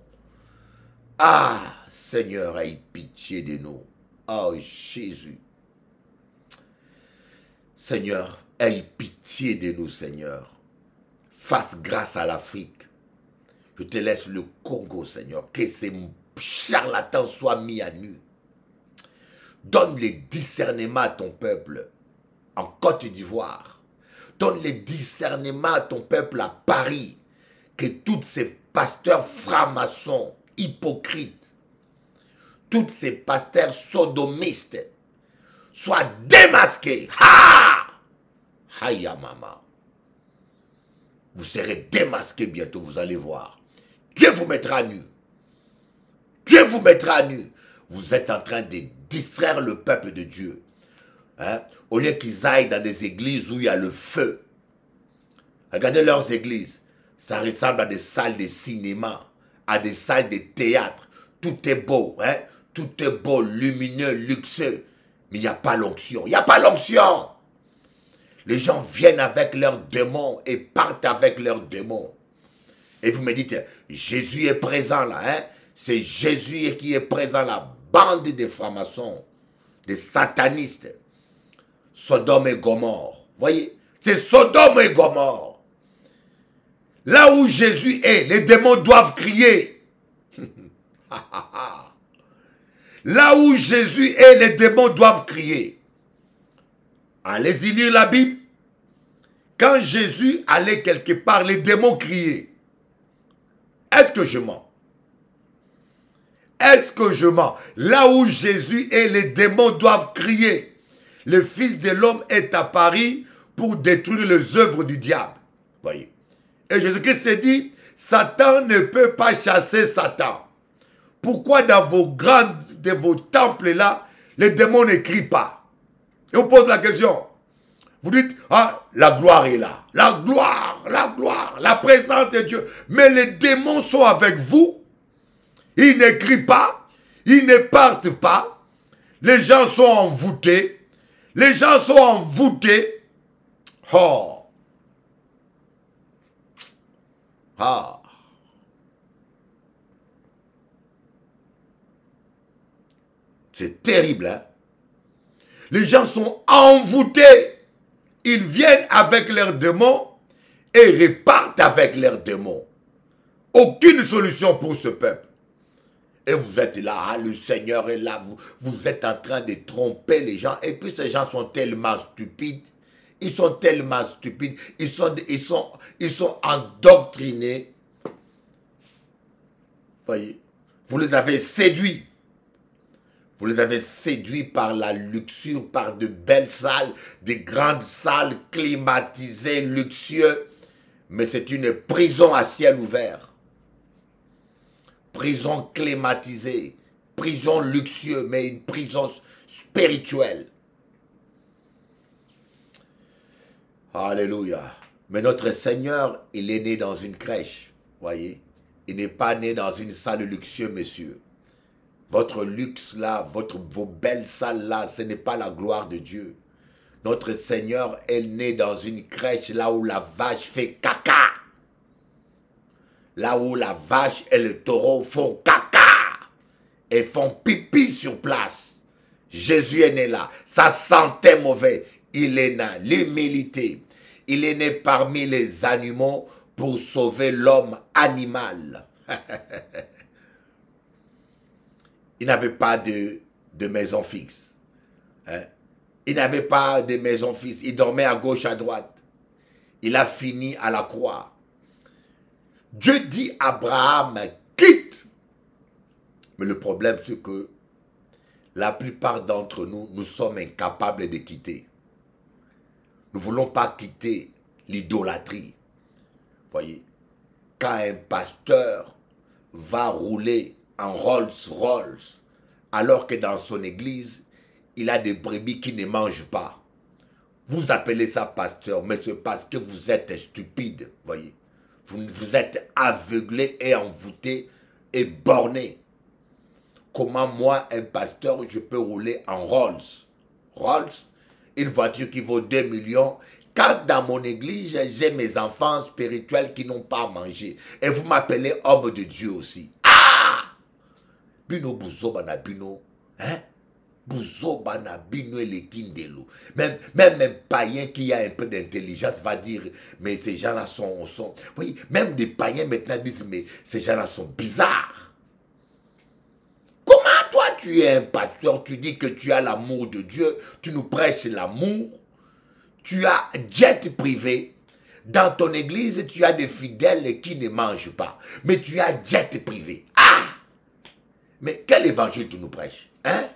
Ah, Seigneur, aie pitié de nous. Oh, Jésus. Seigneur, aie pitié de nous, Seigneur. Fasse grâce à l'Afrique. Je te laisse le Congo, Seigneur. Que ces charlatans soient mis à nu. Donne le discernement à ton peuple en Côte d'Ivoire. Donne le discernement à ton peuple à Paris. Que tous ces pasteurs francs-maçons, hypocrites, tous ces pasteurs sodomistes soient démasqués. Ha! Haïa mama. Vous serez démasqués bientôt, vous allez voir. Dieu vous mettra à nu. Dieu vous mettra à nu. Vous êtes en train de distraire le peuple de Dieu. Hein? Au lieu qu'ils aillent dans des églises où il y a le feu. Regardez leurs églises. Ça ressemble à des salles de cinéma, à des salles de théâtre. Tout est beau, hein? tout est beau, lumineux, luxueux. Mais il n'y a pas l'onction. Il n'y a pas l'onction. Les gens viennent avec leurs démons et partent avec leurs démons. Et vous me dites, Jésus est présent là. Hein? C'est Jésus qui est présent là bande de francs-maçons, de satanistes, Sodome et Gomorre. Voyez, c'est Sodome et Gomorre. Là où Jésus est, les démons doivent crier. Là où Jésus est, les démons doivent crier. Allez-y lire la Bible. Quand Jésus allait quelque part, les démons criaient. Est-ce que je mens est-ce que je mens Là où Jésus et les démons doivent crier, le Fils de l'homme est à Paris pour détruire les œuvres du diable. Voyez. Et Jésus-Christ s'est dit, Satan ne peut pas chasser Satan. Pourquoi dans vos grandes, de vos temples là, les démons ne crient pas Et on pose la question. Vous dites, ah, la gloire est là. La gloire, la gloire, la présence de Dieu. Mais les démons sont avec vous ils n'écrivent pas, ils ne partent pas. Les gens sont envoûtés. Les gens sont envoûtés. Oh. Ah. C'est terrible, hein. Les gens sont envoûtés. Ils viennent avec leurs démons et repartent avec leurs démons. Aucune solution pour ce peuple. Et vous êtes là, ah, le Seigneur est là, vous, vous êtes en train de tromper les gens. Et puis ces gens sont tellement stupides, ils sont tellement stupides, ils sont, ils sont, ils sont endoctrinés. Voyez, vous les avez séduits. Vous les avez séduits par la luxure, par de belles salles, des grandes salles climatisées, luxueuses. Mais c'est une prison à ciel ouvert prison climatisée, prison luxueuse, mais une prison spirituelle. Alléluia. Mais notre Seigneur, il est né dans une crèche, voyez. Il n'est pas né dans une salle luxueuse, messieurs. Votre luxe là, votre, vos belles salles là, ce n'est pas la gloire de Dieu. Notre Seigneur est né dans une crèche là où la vache fait caca là où la vache et le taureau font caca et font pipi sur place. Jésus est né là. Ça sentait mauvais. Il est né. L'humilité. Il est né parmi les animaux pour sauver l'homme animal. il n'avait pas de, maison fixe. Hein. Il n'avait pas de maison fixe. Il dormait à gauche, à droite. Il a fini à la croix. Dieu dit à Abraham, quitte. Mais le problème, c'est que la plupart d'entre nous, nous sommes incapables de quitter. Nous ne voulons pas quitter l'idolâtrie. Voyez, quand un pasteur va rouler en Rolls-Rolls, alors que dans son église, il a des brebis qui ne mangent pas. Vous appelez ça pasteur, mais c'est parce que vous êtes stupide, voyez. Vous, êtes aveuglé et envoûté et borné. Comment moi, un pasteur, je peux rouler en Rolls Rolls, une voiture qui vaut 2 millions, quand dans mon église, j'ai mes enfants spirituels qui n'ont pas mangé. Et vous m'appelez homme de Dieu aussi. Ah Bino na Banabino. Hein même, même un païen qui a un peu d'intelligence va dire, mais ces gens-là sont, sont... Oui, même des païens maintenant disent, mais ces gens-là sont bizarres. Comment toi tu es un pasteur, tu dis que tu as l'amour de Dieu, tu nous prêches l'amour, tu as jet privé, dans ton église, tu as des fidèles qui ne mangent pas. Mais tu as jet privé. Ah! Mais quel évangile tu nous prêches? Hein?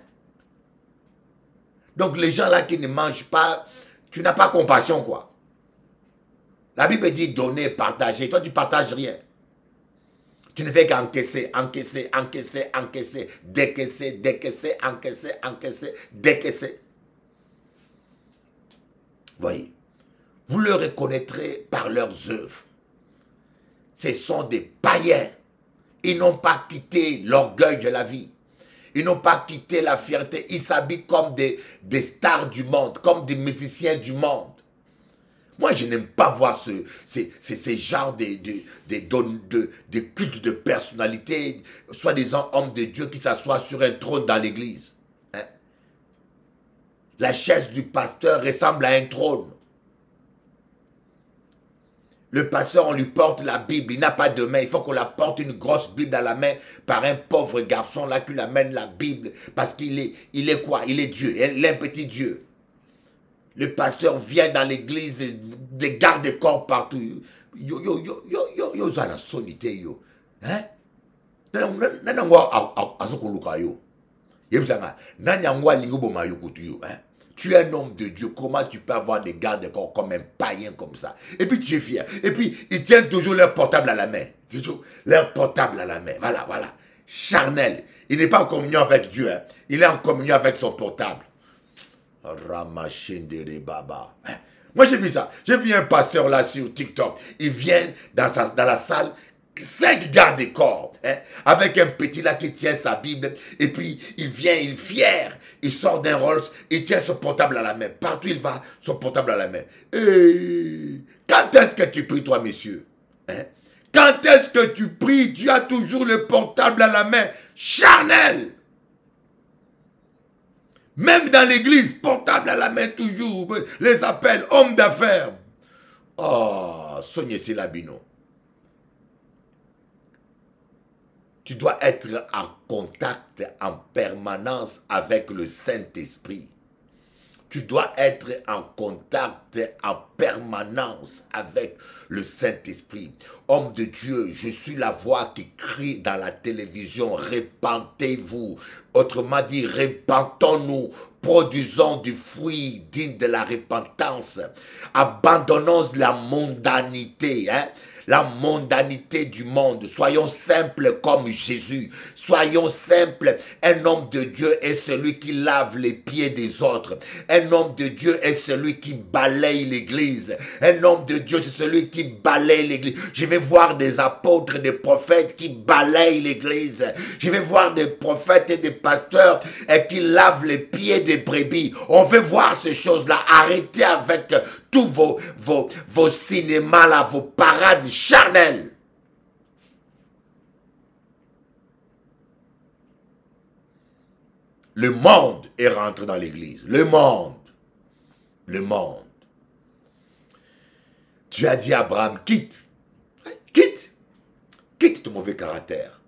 Donc les gens là qui ne mangent pas, tu n'as pas compassion quoi. La Bible dit donner, partager. Toi, tu partages rien. Tu ne fais qu'encaisser, encaisser, encaisser, encaisser, décaisser, décaisser, encaisser, encaisser, décaisser. Voyez, vous le reconnaîtrez par leurs œuvres. Ce sont des païens. Ils n'ont pas quitté l'orgueil de la vie. Ils n'ont pas quitté la fierté. Ils s'habillent comme des, des stars du monde, comme des musiciens du monde. Moi, je n'aime pas voir ce, genre de, de, de, de, cultes de personnalité, soit des hommes de Dieu qui s'assoient sur un trône dans l'église. Hein. La chaise du pasteur ressemble à un trône. Le pasteur, on lui porte la Bible. Il n'a pas de main. Il faut qu'on la porte une grosse Bible à la main par un pauvre garçon là qui lui amène la Bible. Parce qu'il est, il est quoi Il est Dieu. Il est un petit Dieu. Le pasteur vient dans l'église, des gardes corps partout. Yo, yo, yo, yo, yo, yo, yo, la sonité, yo. Hein Nana ngwa yo. yo, hein tu es un homme de Dieu. Comment tu peux avoir des gardes comme un païen comme ça Et puis tu es fier. Et puis ils tiennent toujours leur portable à la main. Toujours leur portable à la main. Voilà, voilà. Charnel. Il n'est pas en communion avec Dieu. Hein. Il est en communion avec son portable. de Baba. Hein? Moi j'ai vu ça. J'ai vu un pasteur là sur TikTok. Il vient dans, sa, dans la salle cinq gardes des corps, hein, avec un petit là qui tient sa Bible, et puis il vient, il fier, il sort d'un Rolls, il tient son portable à la main. Partout il va, son portable à la main. quand est-ce que tu pries, toi, messieurs hein? Quand est-ce que tu pries Tu as toujours le portable à la main, charnel Même dans l'église, portable à la main toujours, les appels, hommes d'affaires. Oh, ah, Sonia Silabino. Tu dois être en contact en permanence avec le Saint-Esprit. Tu dois être en contact en permanence avec le Saint-Esprit. Homme de Dieu, je suis la voix qui crie dans la télévision, répentez-vous. Autrement dit, répentons-nous, produisons du fruit digne de la repentance. Abandonnons la mondanité. Hein la mondanité du monde. Soyons simples comme Jésus. Soyons simples. Un homme de Dieu est celui qui lave les pieds des autres. Un homme de Dieu est celui qui balaye l'église. Un homme de Dieu, c'est celui qui balaye l'église. Je vais voir des apôtres, des prophètes qui balayent l'église. Je vais voir des prophètes et des pasteurs euh, qui lavent les pieds des brebis. On veut voir ces choses-là. Arrêtez avec tous vos, vos, vos cinémas là, vos parades charnelles. Le monde est rentré dans l'église. Le monde. Le monde. Tu as dit à Abraham, quitte. Hein? Quitte. Quitte ton mauvais caractère.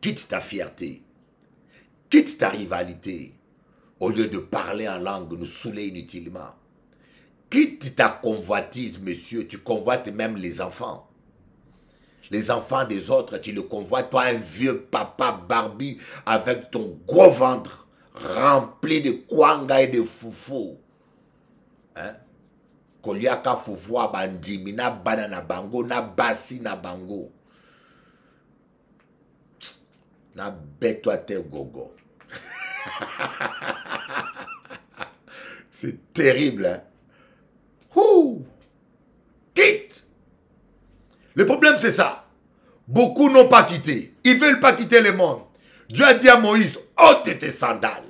Quitte ta fierté. Quitte ta rivalité. Au lieu de parler en langue, nous saouler inutilement quitte ta convoitise, monsieur, tu convoites même les enfants. Les enfants des autres, tu le convoites, toi un vieux papa Barbie avec ton gros ventre rempli de kwanga et de foufou. Hein? koliaka na banana bango na basi na bango gogo c'est terrible hein? Quitte Le problème, c'est ça. Beaucoup n'ont pas quitté. Ils ne veulent pas quitter le monde. Dieu a dit à Moïse, ôte tes sandales.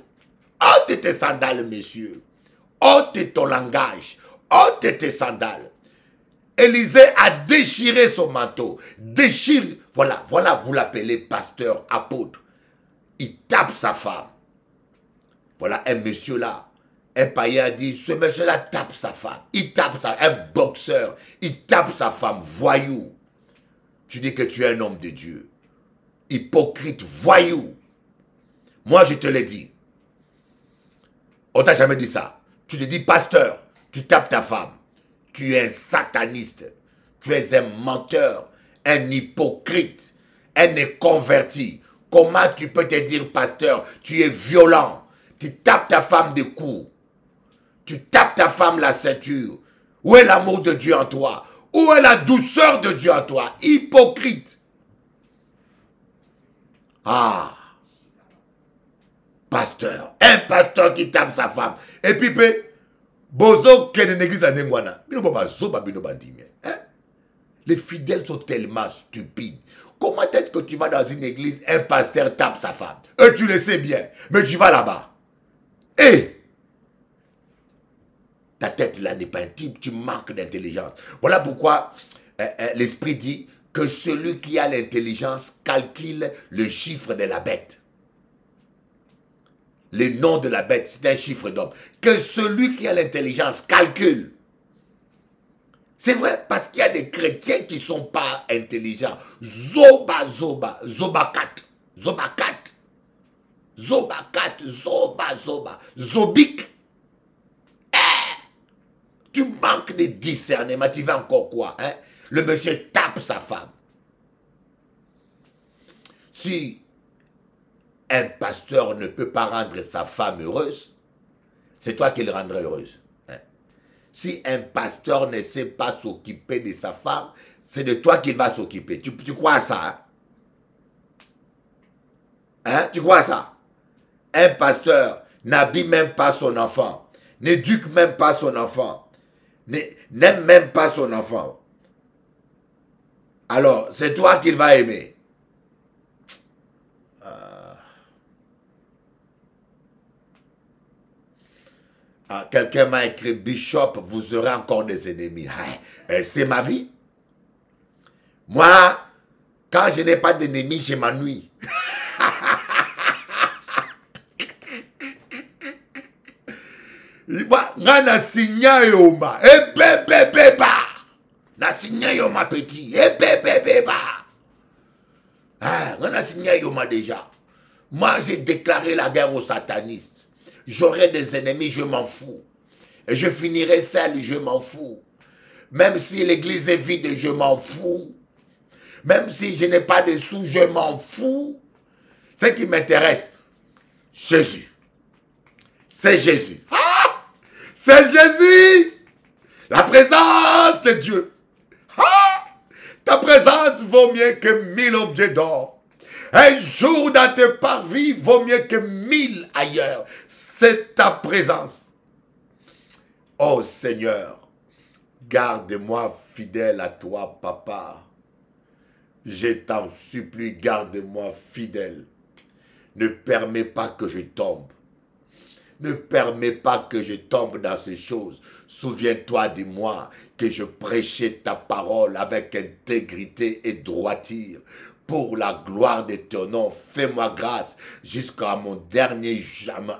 Ôte tes sandales, messieurs. Ôte ton langage. Ôte tes sandales. Élisée a déchiré son manteau. Déchire. Voilà, voilà, vous l'appelez pasteur, apôtre. Il tape sa femme. Voilà un monsieur là. Un eh, païen a dit, ce monsieur-là tape sa femme. Il tape sa femme. un boxeur. Il tape sa femme, voyou. Tu dis que tu es un homme de Dieu. Hypocrite, voyou. Moi, je te l'ai dit. On t'a jamais dit ça. Tu te dis pasteur, tu tapes ta femme. Tu es un sataniste. Tu es un menteur, un hypocrite, un converti. Comment tu peux te dire pasteur Tu es violent. Tu tapes ta femme de coups tu tapes ta femme la ceinture. Où est l'amour de Dieu en toi Où est la douceur de Dieu en toi Hypocrite. Ah Pasteur. Un pasteur qui tape sa femme. Et puis, Bozo église à Nengwana. Hein? Les fidèles sont tellement stupides. Comment est-ce que tu vas dans une église, un pasteur tape sa femme Et tu le sais bien, mais tu vas là-bas. Et eh! Ta tête là n'est pas un type, tu manques d'intelligence. Voilà pourquoi euh, euh, l'esprit dit que celui qui a l'intelligence calcule le chiffre de la bête. Le nom de la bête, c'est un chiffre d'homme. Que celui qui a l'intelligence calcule. C'est vrai, parce qu'il y a des chrétiens qui ne sont pas intelligents. Zoba, zoba, zobakat, zobakat, zobakat, zoba, zoba, zobic. Tu manques de discernement, tu veux encore quoi hein? Le monsieur tape sa femme. Si un pasteur ne peut pas rendre sa femme heureuse, c'est toi qui le rendrais heureuse. Hein? Si un pasteur ne sait pas s'occuper de sa femme, c'est de toi qu'il va s'occuper. Tu, crois ça Tu crois hein? ça Un pasteur n'habille même pas son enfant, n'éduque même pas son enfant, n'aime même pas son enfant, alors c'est toi qu'il va aimer. Ah. Ah, quelqu'un m'a écrit, Bishop, vous aurez encore des ennemis. Ah, eh, c'est ma vie. Moi, quand je n'ai pas d'ennemis, je m'ennuie. yoma e petit e déjà moi j'ai déclaré la guerre aux satanistes j'aurai des ennemis je m'en fous et je finirai seul je m'en fous même si l'église est vide je m'en fous même si je n'ai pas de sous je m'en fous ce qui m'intéresse Jésus c'est Jésus ah c'est Jésus. La présence de Dieu. ta présence vaut mieux que mille objets d'or. Un jour dans tes parvis vaut mieux que mille ailleurs. C'est ta présence. Oh Seigneur, garde-moi fidèle à toi, Papa. Je t'en supplie, garde-moi fidèle. Ne permets pas que je tombe. Ne permets pas que je tombe dans ces choses. Souviens-toi de moi que je prêchais ta parole avec intégrité et droiture. Pour la gloire de ton nom, fais-moi grâce jusqu'à mon dernier,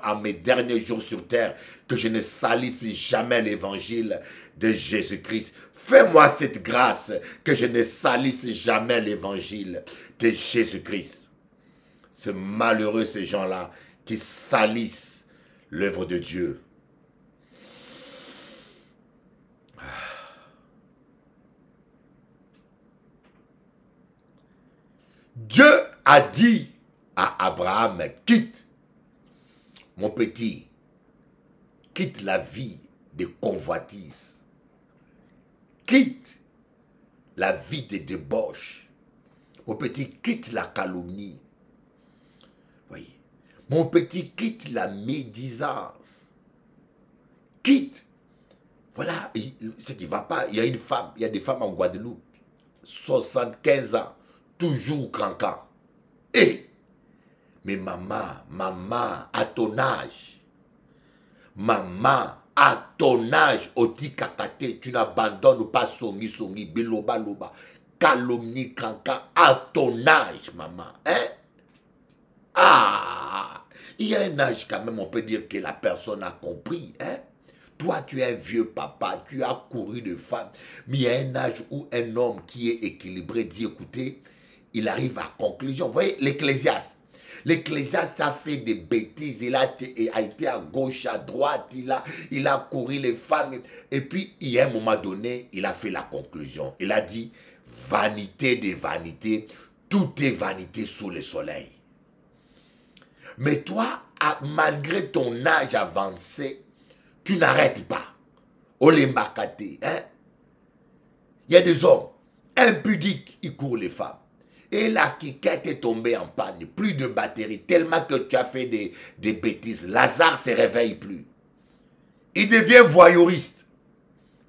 à mes derniers jours sur terre, que je ne salisse jamais l'évangile de Jésus-Christ. Fais-moi cette grâce que je ne salisse jamais l'évangile de Jésus-Christ. Ce malheureux ces gens-là qui salissent l'œuvre de Dieu. Ah. Dieu a dit à Abraham, quitte, mon petit, quitte la vie des convoitise, quitte la vie des débauches, mon petit, quitte la calomnie, mon petit, quitte la médisance. Quitte. Voilà, ce qui ne va pas. Il y a une femme, il y a des femmes en Guadeloupe, 75 ans, toujours crancant. Et, eh! mais maman, maman, à ton âge, maman, à ton âge, tu n'abandonnes pas Songi Songi, Biloba Loba, calomnie Kanka, à ton âge, maman. Hein? Ah! Il y a un âge quand même, on peut dire que la personne a compris. Hein? Toi, tu es un vieux papa, tu as couru de femmes. Mais il y a un âge où un homme qui est équilibré dit, écoutez, il arrive à conclusion. Vous voyez, l'Ecclésiaste. L'Ecclésiaste a fait des bêtises. Il a, été à gauche, à droite. Il a, il a couru les femmes. Et puis, il y a un moment donné, il a fait la conclusion. Il a dit, vanité des vanités, tout est vanité sous le soleil. Mais toi, malgré ton âge avancé, tu n'arrêtes pas. Olimbakate. hein? Il y a des hommes impudiques, ils courent les femmes. Et la quiquette est tombée en panne, plus de batterie, tellement que tu as fait des, bêtises. Lazare se réveille plus. Il devient voyeuriste.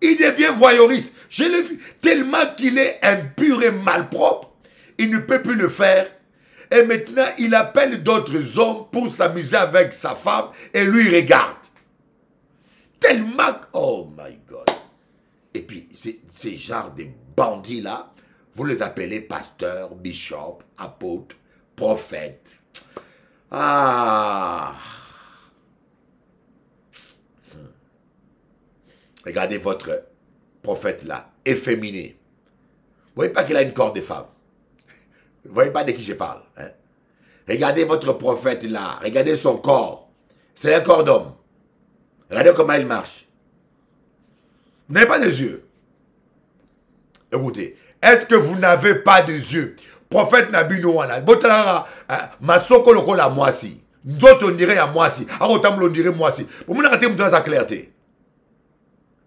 Il devient voyeuriste. Je l'ai vu. Tellement qu'il est impur et malpropre, il ne peut plus le faire. Et maintenant, il appelle d'autres hommes pour s'amuser avec sa femme et lui regarde. Tellement, oh my God. Et puis, ces genres de bandits-là, vous les appelez pasteurs, bishops, apôtres, prophètes. Ah. Regardez votre prophète là, efféminé. Vous voyez pas qu'il a une corde de femme. Vous ne voyez pas de qui je parle. Hein? Regardez votre prophète là. Regardez son corps. C'est un corps d'homme. Regardez comment il marche. Vous n'avez pas des yeux. Écoutez, est-ce que vous n'avez pas des yeux Prophète Nabinoana, Botalara, hein? Masoko moi Moisi. Nous autres, on dirait à Moisi. À on dirait Moisi. Pour moi, on dans sa clarté.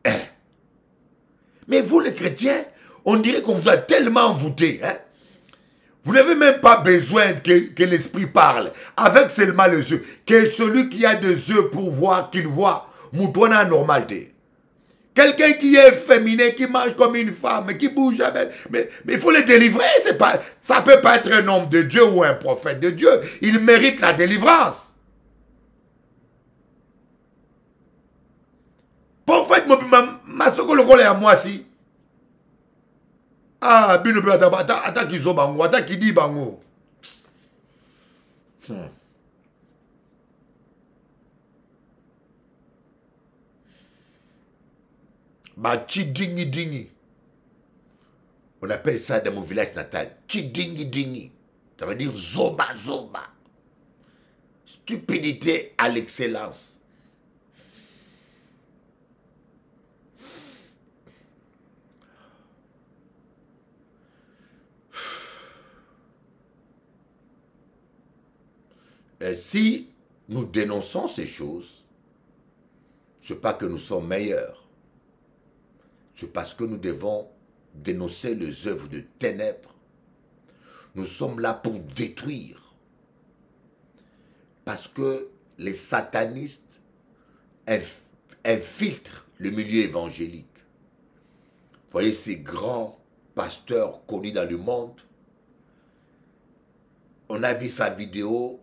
Hein? Mais vous, les chrétiens, on dirait qu'on vous a tellement envoûté. Hein? Vous n'avez même pas besoin que, l'esprit parle. Avec seulement les yeux. Que celui qui a des yeux pour voir, qu'il voit. Moutouana normalité. Quelqu'un qui est féminin, qui marche comme une femme, qui bouge avec. Mais, mais il faut le délivrer. Pas, ça ne peut pas être un homme de Dieu ou un prophète de Dieu. Il mérite la délivrance. Prophète, ma, moi aussi, ah bino mpe ata kizo bango ata kidi bango hmm. bachi dingi dingi on appelle ça dans mon village natal chi dingi dingi ça veut dire zoba zoba stupidité à l'excellence si nous dénonçons ces choses, ce n'est pas que nous sommes meilleurs. C'est parce que nous devons dénoncer les œuvres de ténèbres. Nous sommes là pour détruire. Parce que les satanistes infiltrent le milieu évangélique. Vous voyez ces grands pasteurs connus dans le monde. On a vu sa vidéo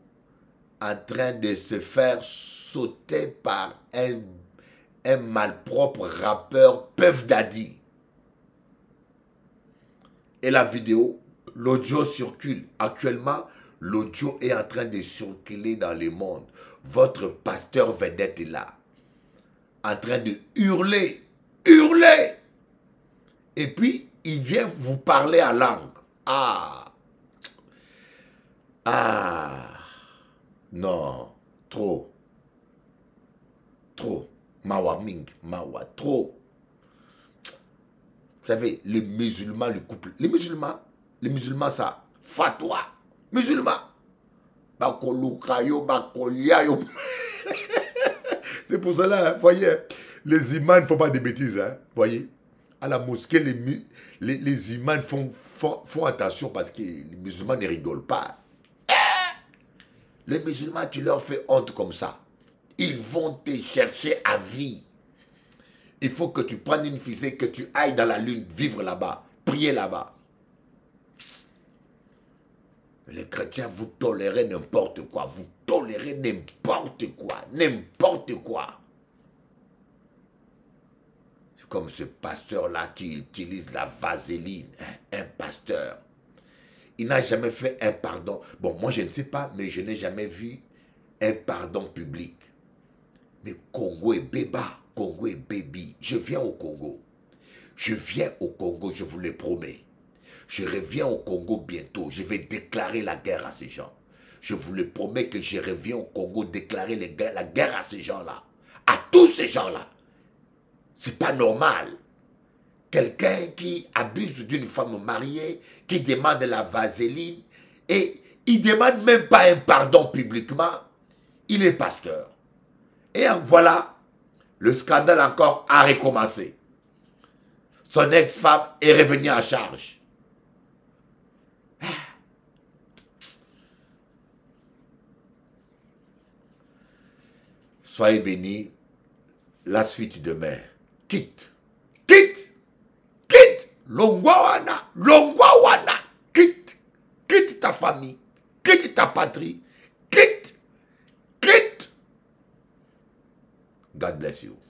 en train de se faire sauter par un, malpropre rappeur Puff Daddy. Et la vidéo, l'audio circule. Actuellement, l'audio est en train de circuler dans le monde. Votre pasteur vedette est là, en train de hurler, hurler. Et puis, il vient vous parler à langue. Ah. Ah. Non, trop. Trop. Mawa Ming, Mawa, trop. Vous savez, les musulmans, le couple. Les musulmans, les musulmans, ça, fatwa. Musulmans. C'est pour cela, vous hein, voyez, les imams ne font pas des bêtises, hein, voyez. À la mosquée, les, les, imams font, font attention parce que les musulmans ne rigolent pas. Les musulmans, tu leur fais honte comme ça. Ils vont te chercher à vie. Il faut que tu prennes une fusée, que tu ailles dans la lune, vivre là-bas, prier là-bas. Les chrétiens, vous tolérez n'importe quoi. Vous tolérez n'importe quoi. N'importe quoi. C'est comme ce pasteur-là qui utilise la vaseline. Hein, un pasteur il n'a jamais fait un pardon. Bon, moi je ne sais pas, mais je n'ai jamais vu un pardon public. Mais Congo est béba, Congo est baby. Je viens au Congo. Je viens au Congo, je vous le promets. Je reviens au Congo bientôt. Je vais déclarer la guerre à ces gens. Je vous le promets que je reviens au Congo déclarer la guerre à ces gens-là. À tous ces gens-là. C'est pas normal quelqu'un qui abuse d'une femme mariée, qui demande la vaseline, et il ne demande même pas un pardon publiquement, il est pasteur. Et voilà, le scandale encore a recommencé. Son ex-femme est revenue en charge. Ah. Soyez bénis. La suite demain. Quitte longwa wana quitte quitte ta famille quitte ta patrie quitte quitte God bless you